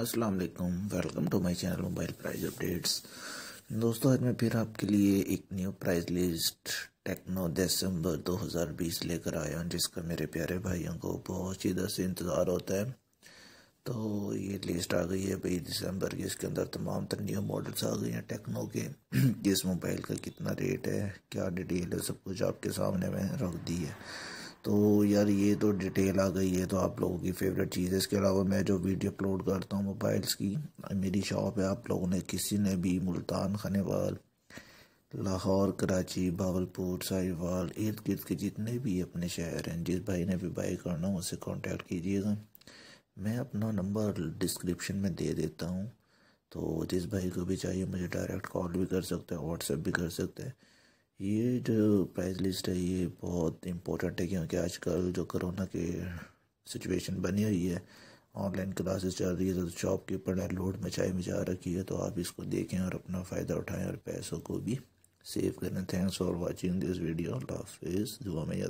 अस्सलाम वालेकुम welcome to my channel mobile price updates दोस्तों आज मैं फिर आपके लिए एक new price list Tecno December 2020 लेकर आया हूँ जिसका मेरे प्यारे भाइयों को बहुत ही से इंतज़ार होता है तो ये लिस्ट आ गई है भाई दिसंबर की इसके अंदर तमाम तर न्यू मॉडल्स आ गए हैं टेक्नो के जिस मोबाइल का कितना रेट है क्या डिटेल है सब कुछ आपके सामने में रख दी है तो यार ये तो डिटेल आ गई है तो आप लोगों की फेवरेट चीज़ है इसके अलावा मैं जो वीडियो अपलोड करता हूँ मोबाइल्स की मेरी शॉप है आप लोगों ने किसी ने भी मुल्तान खनेवाल लाहौर कराची भावलपुर साहिवाल इर्द गिर्द के जितने भी अपने शहर हैं जिस भाई ने भी बाई करना हो उसे कांटेक्ट कीजिएगा मैं अपना नंबर डिस्क्रिप्शन में दे देता हूँ तो जिस भाई को भी चाहिए मुझे डायरेक्ट कॉल भी कर सकते हैं व्हाट्सएप भी कर सकते हैं ये जो प्राइज लिस्ट है ये बहुत इम्पोर्टेंट है क्योंकि आजकल जो कोरोना के सिचुएशन बनी हुई है ऑनलाइन क्लासेस चल रही है तो शॉप के ऊपर लोड मचाई मचा रखी है तो आप इसको देखें और अपना फ़ायदा उठाएं और पैसों को भी सेव करें thanks for watching this video हाफिज़ दुआ में